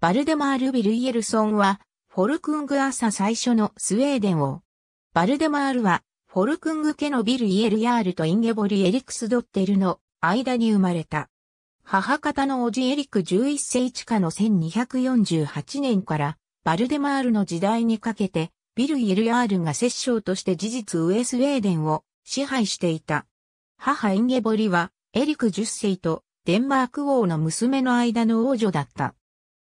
バルデマール・ビルイエルソンは、フォルクング朝最初のスウェーデン王。バルデマールは、フォルクング家のビルイエルヤールとインゲボリ・エリクス・ドッテルの間に生まれた。母方のおじエリク11世地下の1248年から、バルデマールの時代にかけて、ビルイエルヤールが摂政として事実上スウェーデンを支配していた。母インゲボリは、エリク10世とデンマーク王の娘の間の王女だった。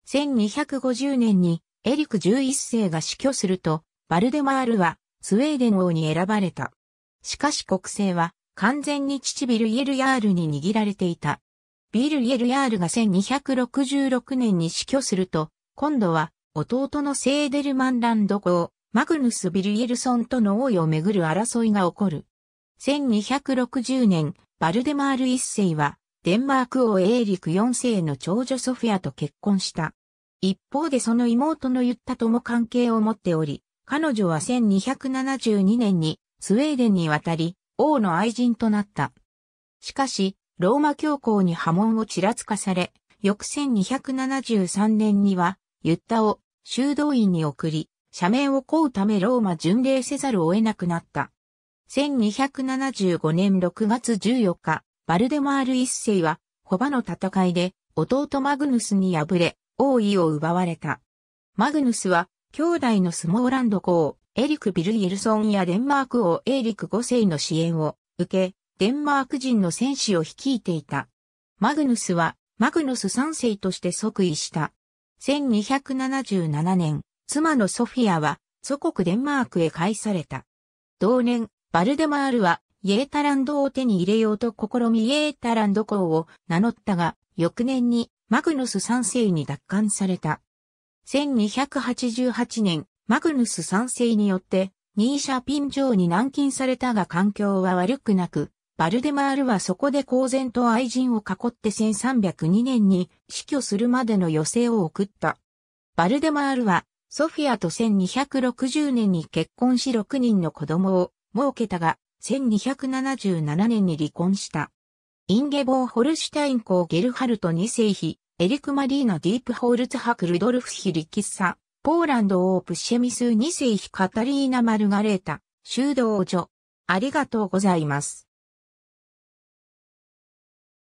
1250年にエリク11世が死去すると、バルデマールはスウェーデン王に選ばれた。しかし国政は完全に父ビルイエルヤールに握られていた。ビルイエルヤールが1266年に死去すると、今度は弟のセーデルマンランド公、マグヌス・ビルイエルソンとの王位をめぐる争いが起こる。1260年、バルデマール一世はデンマーク王エーリク4世の長女ソフィアと結婚した。一方でその妹の言ったとも関係を持っており、彼女は1272年にスウェーデンに渡り、王の愛人となった。しかし、ローマ教皇に波紋をちらつかされ、翌1273年には、ユッタを修道院に送り、社名を請うためローマ巡礼せざるを得なくなった。1275年6月14日、バルデマール一世は、ホバの戦いで、弟マグヌスに敗れ、王位を奪われた。マグヌスは、兄弟のスモーランド公、エリク・ビル・イルソンやデンマーク王エーリク五世の支援を受け、デンマーク人の戦士を率いていた。マグヌスは、マグヌス三世として即位した。1277年、妻のソフィアは、祖国デンマークへ返された。同年、バルデマールはイエータランドを手に入れようと試みイエータランド公を名乗ったが、翌年にマグヌス三世に奪還された。1288年、マグヌス三世によって、ニーシャピン城に軟禁されたが環境は悪くなく、バルデマールはそこで公然と愛人を囲って1302年に死去するまでの余生を送った。バルデマールはソフィアと1260年に結婚し6人の子供を設けたが、1277年に離婚した。インゲボー・ホルシュタイン公ゲルハルト2世妃、エリク・マリーナ・ディープ・ホールツハク・ルドルフヒ・リキッサ、ポーランド・オープ・シェミス2世妃カタリーナ・マルガレータ、修道女。ありがとうございます。